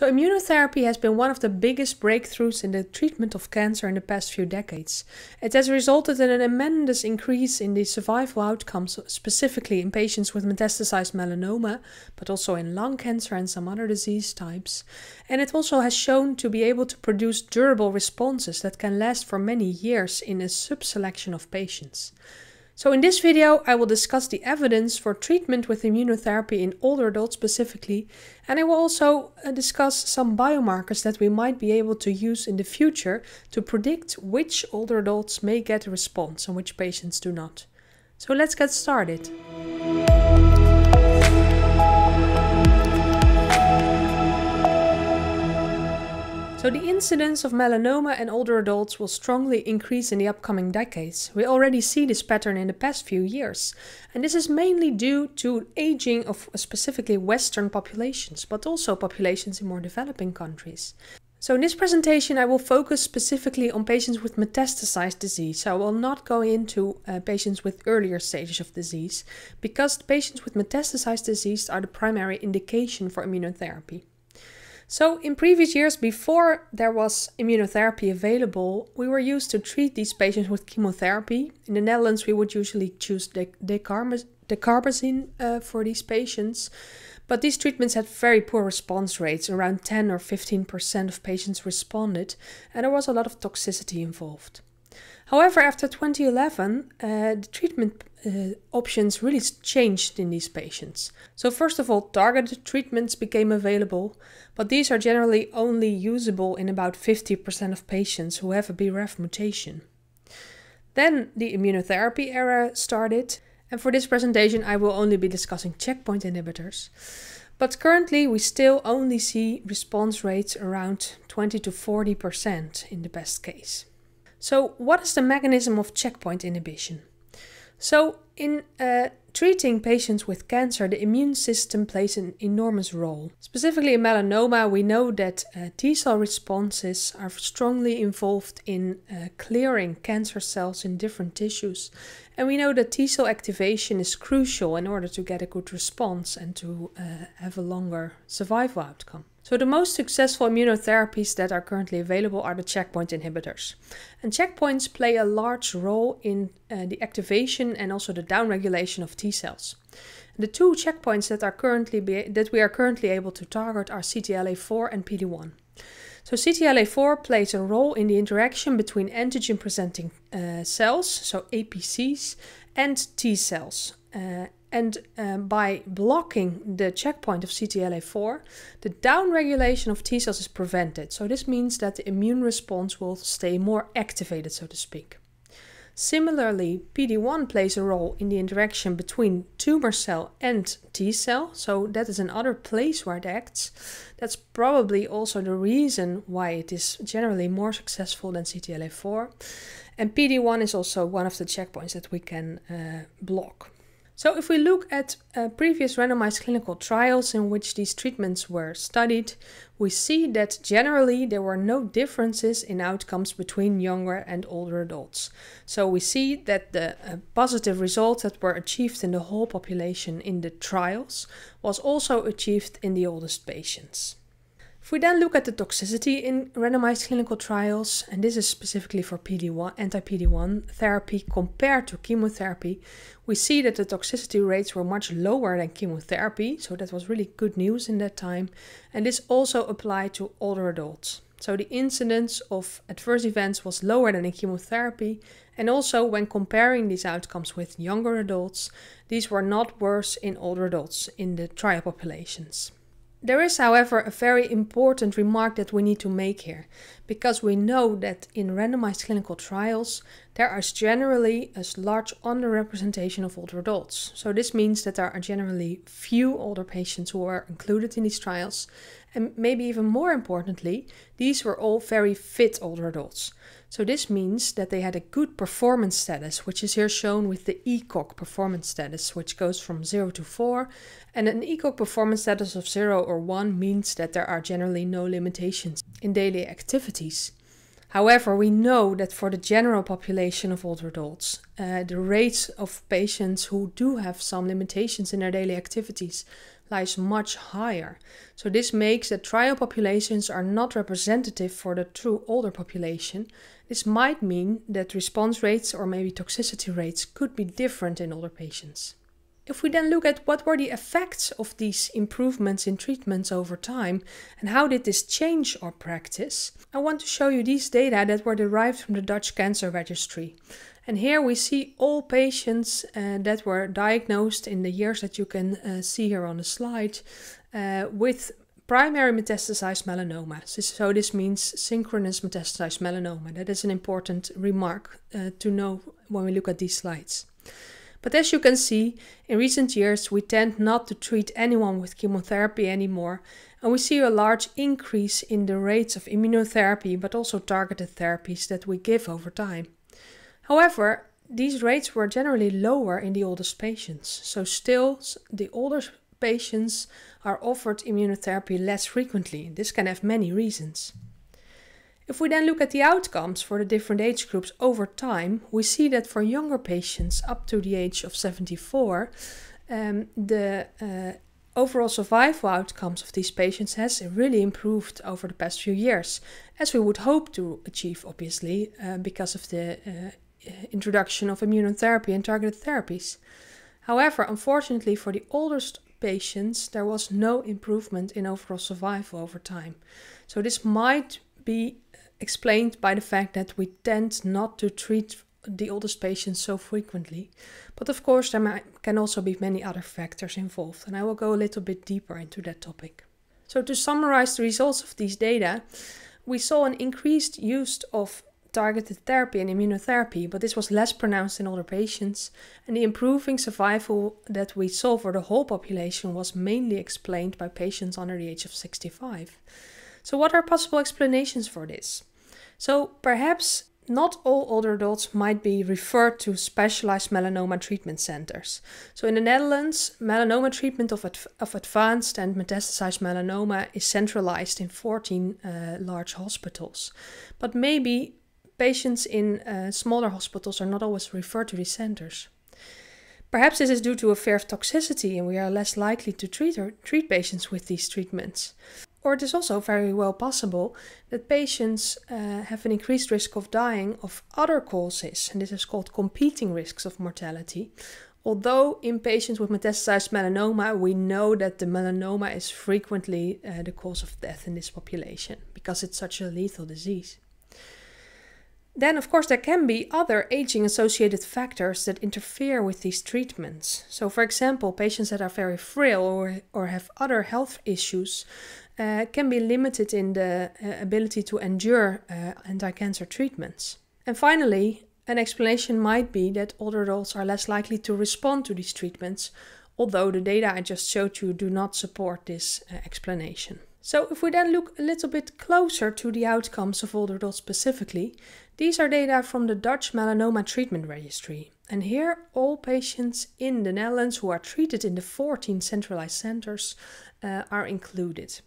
So, immunotherapy has been one of the biggest breakthroughs in the treatment of cancer in the past few decades. It has resulted in an immense increase in the survival outcomes, specifically in patients with metastasized melanoma, but also in lung cancer and some other disease types. And it also has shown to be able to produce durable responses that can last for many years in a subselection of patients. So in this video I will discuss the evidence for treatment with immunotherapy in older adults specifically and I will also uh, discuss some biomarkers that we might be able to use in the future to predict which older adults may get a response and which patients do not. So let's get started. So the incidence of melanoma in older adults will strongly increase in the upcoming decades. We already see this pattern in the past few years. And this is mainly due to aging of specifically Western populations, but also populations in more developing countries. So in this presentation I will focus specifically on patients with metastasized disease. So I will not go into uh, patients with earlier stages of disease because patients with metastasized disease are the primary indication for immunotherapy. So, in previous years, before there was immunotherapy available, we were used to treat these patients with chemotherapy. In the Netherlands, we would usually choose decarbazine uh, for these patients. But these treatments had very poor response rates. Around 10 or 15% of patients responded, and there was a lot of toxicity involved. However, after 2011, uh, the treatment uh, options really changed in these patients. So, first of all, targeted treatments became available, but these are generally only usable in about 50% of patients who have a BRAF mutation. Then the immunotherapy era started, and for this presentation, I will only be discussing checkpoint inhibitors. But currently, we still only see response rates around 20 to 40% in the best case. So, what is the mechanism of checkpoint inhibition? So, in uh, treating patients with cancer, the immune system plays an enormous role. Specifically in melanoma, we know that uh, T cell responses are strongly involved in uh, clearing cancer cells in different tissues. And we know that T cell activation is crucial in order to get a good response and to uh, have a longer survival outcome. So the most successful immunotherapies that are currently available are the checkpoint inhibitors. And checkpoints play a large role in uh, the activation and also the downregulation of T cells. The two checkpoints that are currently that we are currently able to target are CTLA4 and PD1. So CTLA4 plays a role in the interaction between antigen presenting uh, cells, so APCs, and T cells. Uh, and um, by blocking the checkpoint of CTLA4, the downregulation of T cells is prevented. So this means that the immune response will stay more activated, so to speak. Similarly, PD-1 plays a role in the interaction between tumor cell and T cell, so that is another place where it acts. That's probably also the reason why it is generally more successful than CTLA-4. And PD-1 is also one of the checkpoints that we can uh, block. So if we look at uh, previous randomized clinical trials in which these treatments were studied, we see that generally there were no differences in outcomes between younger and older adults. So we see that the uh, positive results that were achieved in the whole population in the trials was also achieved in the oldest patients. If we then look at the toxicity in randomized clinical trials, and this is specifically for PD-1, anti-PD-1 therapy compared to chemotherapy, we see that the toxicity rates were much lower than chemotherapy, so that was really good news in that time. And this also applied to older adults. So the incidence of adverse events was lower than in chemotherapy, and also when comparing these outcomes with younger adults, these were not worse in older adults in the trial populations. There is, however, a very important remark that we need to make here, because we know that in randomized clinical trials, there is generally a large underrepresentation of older adults. So this means that there are generally few older patients who are included in these trials. And maybe even more importantly, these were all very fit older adults. So this means that they had a good performance status, which is here shown with the ECOG performance status, which goes from 0 to 4. And an ECOG performance status of 0 or 1 means that there are generally no limitations in daily activity However, we know that for the general population of older adults, uh, the rates of patients who do have some limitations in their daily activities lies much higher. So this makes that trial populations are not representative for the true older population. This might mean that response rates or maybe toxicity rates could be different in older patients. If we then look at what were the effects of these improvements in treatments over time and how did this change our practice, I want to show you these data that were derived from the Dutch Cancer Registry. And here we see all patients uh, that were diagnosed in the years that you can uh, see here on the slide uh, with primary metastasized melanoma. So this means synchronous metastasized melanoma. That is an important remark uh, to know when we look at these slides. But as you can see, in recent years we tend not to treat anyone with chemotherapy anymore, and we see a large increase in the rates of immunotherapy but also targeted therapies that we give over time. However, these rates were generally lower in the oldest patients, so still the older patients are offered immunotherapy less frequently. This can have many reasons. If we then look at the outcomes for the different age groups over time, we see that for younger patients up to the age of 74, um, the uh, overall survival outcomes of these patients has really improved over the past few years, as we would hope to achieve, obviously, uh, because of the uh, introduction of immunotherapy and targeted therapies. However, unfortunately for the oldest patients, there was no improvement in overall survival over time. So this might be explained by the fact that we tend not to treat the oldest patients so frequently. But of course, there might, can also be many other factors involved, and I will go a little bit deeper into that topic. So, to summarize the results of these data, we saw an increased use of targeted therapy and immunotherapy, but this was less pronounced in older patients. And the improving survival that we saw for the whole population was mainly explained by patients under the age of 65. So, what are possible explanations for this? So perhaps not all older adults might be referred to specialized melanoma treatment centers. So in the Netherlands, melanoma treatment of, adv of advanced and metastasized melanoma is centralized in 14 uh, large hospitals. But maybe patients in uh, smaller hospitals are not always referred to these centers. Perhaps this is due to a fear of toxicity and we are less likely to treat, or treat patients with these treatments. Or it is also very well possible that patients uh, have an increased risk of dying of other causes, and this is called competing risks of mortality. Although in patients with metastasized melanoma, we know that the melanoma is frequently uh, the cause of death in this population because it's such a lethal disease. Then, of course, there can be other aging associated factors that interfere with these treatments. So, for example, patients that are very frail or, or have other health issues uh, can be limited in the uh, ability to endure uh, anti cancer treatments. And finally, an explanation might be that older adults are less likely to respond to these treatments, although the data I just showed you do not support this uh, explanation. So, if we then look a little bit closer to the outcomes of older adults specifically, these are data from the Dutch Melanoma Treatment Registry. And here, all patients in the Netherlands who are treated in the 14 centralized centers uh, are included.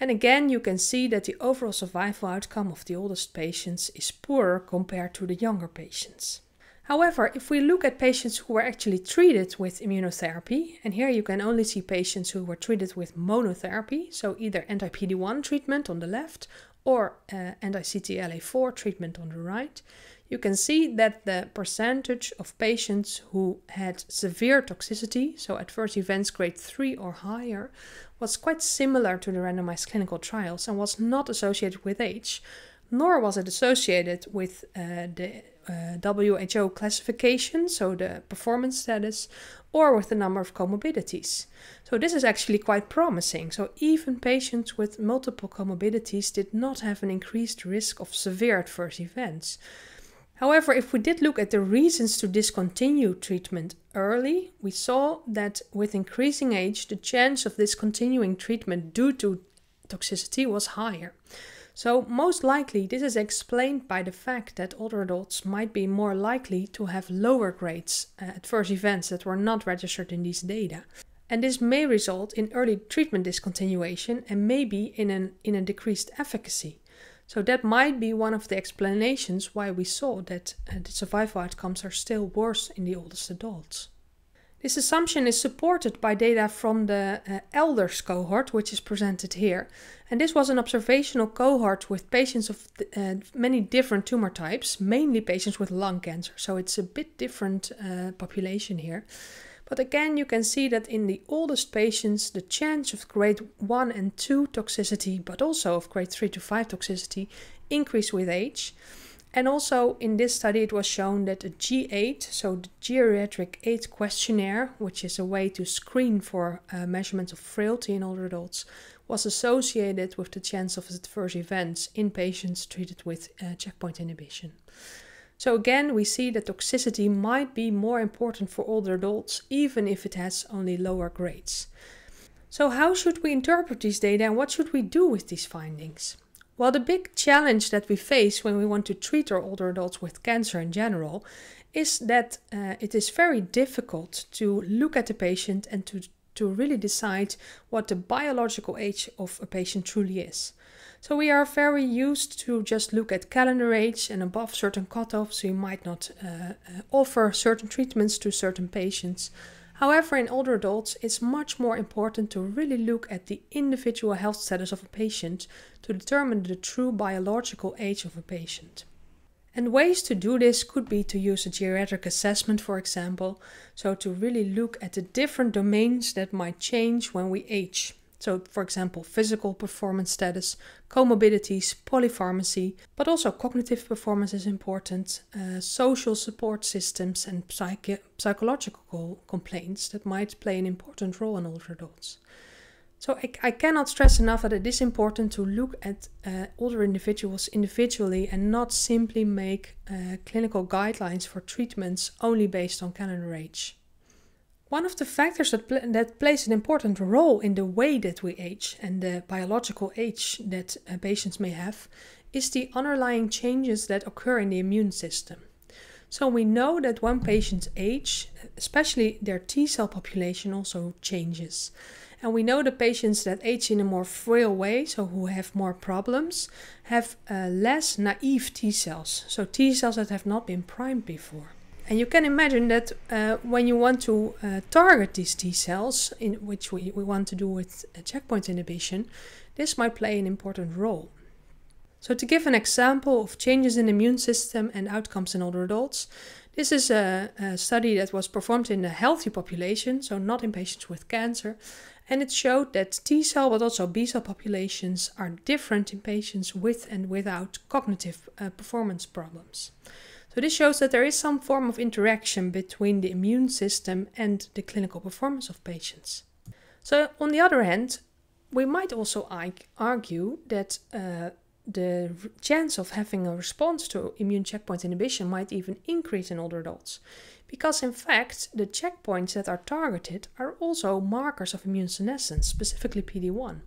And again, you can see that the overall survival outcome of the oldest patients is poorer compared to the younger patients. However, if we look at patients who were actually treated with immunotherapy, and here you can only see patients who were treated with monotherapy, so either anti-PD-1 treatment on the left or uh, anti-CTLA-4 treatment on the right, you can see that the percentage of patients who had severe toxicity, so adverse events grade 3 or higher, was quite similar to the randomized clinical trials and was not associated with age, nor was it associated with uh, the uh, WHO classification, so the performance status, or with the number of comorbidities. So, this is actually quite promising. So, even patients with multiple comorbidities did not have an increased risk of severe adverse events. However, if we did look at the reasons to discontinue treatment early, we saw that with increasing age, the chance of discontinuing treatment due to toxicity was higher. So, most likely, this is explained by the fact that older adults might be more likely to have lower grades uh, adverse events that were not registered in these data. And this may result in early treatment discontinuation and maybe in, an, in a decreased efficacy. So that might be one of the explanations why we saw that uh, the survival outcomes are still worse in the oldest adults. This assumption is supported by data from the uh, elders cohort, which is presented here. And this was an observational cohort with patients of uh, many different tumor types, mainly patients with lung cancer. So it's a bit different uh, population here. But again, you can see that in the oldest patients, the chance of grade 1 and 2 toxicity, but also of grade 3 to 5 toxicity, increase with age. And also in this study, it was shown that the G8, so the Geriatric 8 questionnaire, which is a way to screen for uh, measurements of frailty in older adults, was associated with the chance of adverse events in patients treated with uh, checkpoint inhibition. So again, we see that toxicity might be more important for older adults, even if it has only lower grades. So how should we interpret these data and what should we do with these findings? Well, the big challenge that we face when we want to treat our older adults with cancer in general is that uh, it is very difficult to look at the patient and to, to really decide what the biological age of a patient truly is. So we are very used to just look at calendar age and above certain cutoffs we might not uh, uh, offer certain treatments to certain patients. However, in older adults, it's much more important to really look at the individual health status of a patient to determine the true biological age of a patient. And ways to do this could be to use a geriatric assessment, for example, so to really look at the different domains that might change when we age so for example physical performance status, comorbidities, polypharmacy, but also cognitive performance is important, uh, social support systems and psychological complaints that might play an important role in older adults. So I, I, cannot stress enough that it is important to look at uh, older individuals individually and not simply make uh, clinical guidelines for treatments only based on calendar age. One of the factors that, pl that plays an important role in the way that we age and the biological age that uh, patients may have is the underlying changes that occur in the immune system. So we know that when patients age, especially their T cell population also changes. And we know the patients that age in a more frail way, so who have more problems, have uh, less naive T cells, so T cells that have not been primed before. And you can imagine that uh, when you want to uh, target these T cells, in which we, we want to do with checkpoint inhibition, this might play an important role. So to give an example of changes in immune system and outcomes in older adults, this is a, a, study that was performed in a healthy population, so not in patients with cancer, and it showed that T cell but also B cell populations are different in patients with and without cognitive uh, performance problems. So this shows that there is some form of interaction between the immune system and the clinical performance of patients. So on the other hand, we might also argue that uh, the chance of having a response to immune checkpoint inhibition might even increase in older adults. Because in fact, the checkpoints that are targeted are also markers of immune senescence, specifically PD-1.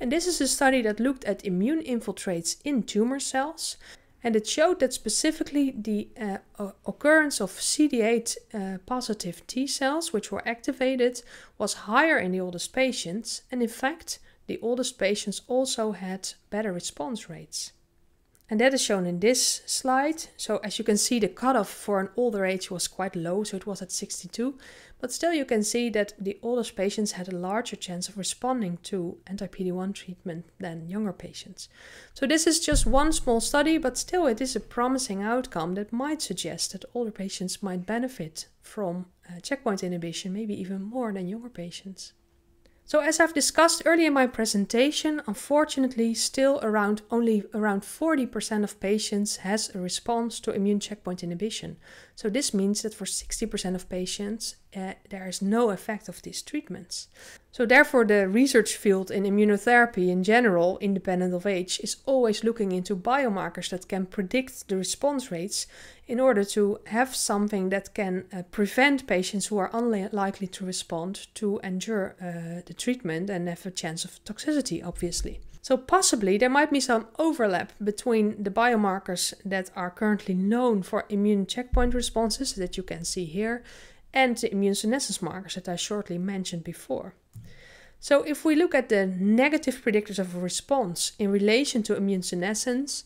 And this is a study that looked at immune infiltrates in tumor cells and it showed that specifically the uh, occurrence of CD8 uh, positive T cells, which were activated, was higher in the oldest patients, and in fact, the oldest patients also had better response rates. And that is shown in this slide. So as you can see, the cutoff for an older age was quite low, so it was at 62. But still you can see that the oldest patients had a larger chance of responding to anti-PD-1 treatment than younger patients. So this is just one small study, but still it is a promising outcome that might suggest that older patients might benefit from uh, checkpoint inhibition, maybe even more than younger patients. So as I've discussed earlier in my presentation, unfortunately still around only around 40% of patients has a response to immune checkpoint inhibition. So this means that for 60% of patients, uh, there is no effect of these treatments. So therefore, the research field in immunotherapy in general, independent of age, is always looking into biomarkers that can predict the response rates in order to have something that can uh, prevent patients who are unlikely to respond to endure uh, the treatment and have a chance of toxicity, obviously. So possibly there might be some overlap between the biomarkers that are currently known for immune checkpoint responses that you can see here and the immune senescence markers that I shortly mentioned before. So if we look at the negative predictors of response in relation to immune senescence,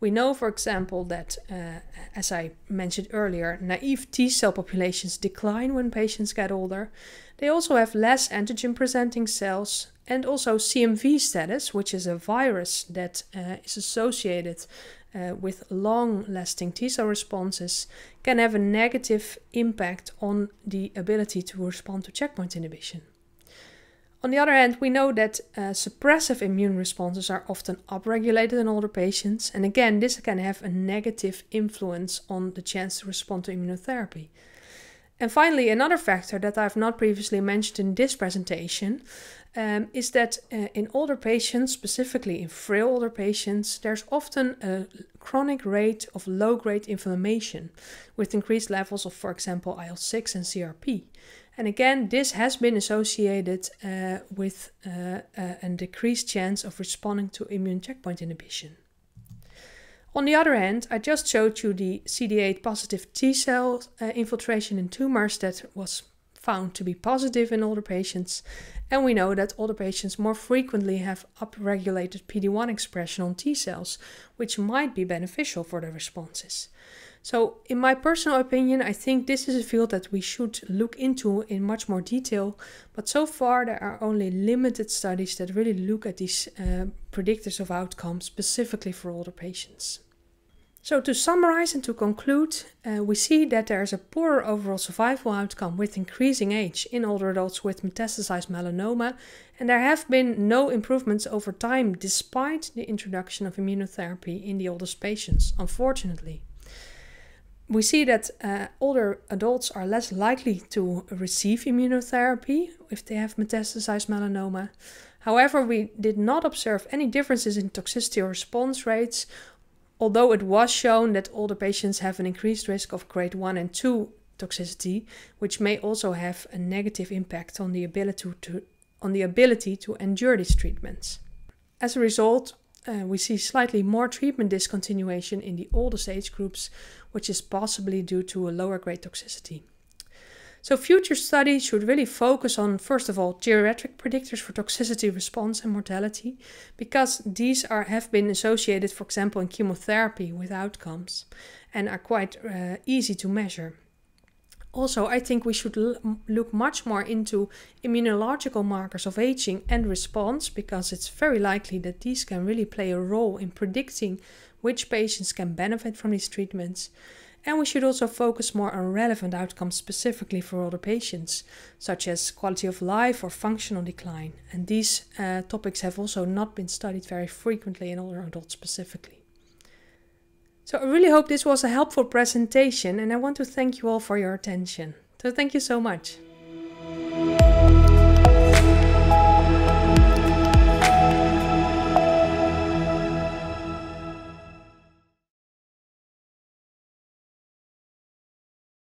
we know, for example, that, uh, as I mentioned earlier, naive T cell populations decline when patients get older. They also have less antigen presenting cells, and also CMV status, which is a virus that uh, is associated uh, with long lasting T cell responses, can have a negative impact on the ability to respond to checkpoint inhibition. On the other hand, we know that uh, suppressive immune responses are often upregulated in older patients, and again, this can have a negative influence on the chance to respond to immunotherapy. And finally, another factor that I've not previously mentioned in this presentation um, is that uh, in older patients, specifically in frail older patients, there's often a chronic rate of low grade inflammation with increased levels of, for example, IL 6 and CRP. And again, this has been associated uh, with uh, uh, a decreased chance of responding to immune checkpoint inhibition. On the other hand, I just showed you the CD8 positive T cell uh, infiltration in tumors that was found to be positive in older patients, and we know that older patients more frequently have upregulated PD1 expression on T cells, which might be beneficial for their responses. So in my personal opinion, I think this is a field that we should look into in much more detail. But so far, there are only limited studies that really look at these uh, predictors of outcomes specifically for older patients. So to summarize and to conclude, uh, we see that there is a poorer overall survival outcome with increasing age in older adults with metastasized melanoma, and there have been no improvements over time despite the introduction of immunotherapy in the oldest patients, unfortunately we see that uh, older adults are less likely to receive immunotherapy if they have metastasized melanoma. However, we did not observe any differences in toxicity or response rates, although it was shown that older patients have an increased risk of grade 1 and 2 toxicity, which may also have a negative impact on the ability to, on the ability to endure these treatments. As a result, uh, we see slightly more treatment discontinuation in the oldest age groups, which is possibly due to a lower grade toxicity. So future studies should really focus on, first of all, geriatric predictors for toxicity response and mortality, because these are have been associated, for example, in chemotherapy with outcomes and are quite uh, easy to measure. Also, I think we should look much more into immunological markers of aging and response because it's very likely that these can really play a role in predicting which patients can benefit from these treatments. And we should also focus more on relevant outcomes specifically for older patients, such as quality of life or functional decline. And these uh, topics have also not been studied very frequently in older adults specifically. So I really hope this was a helpful presentation and I want to thank you all for your attention. So thank you so much.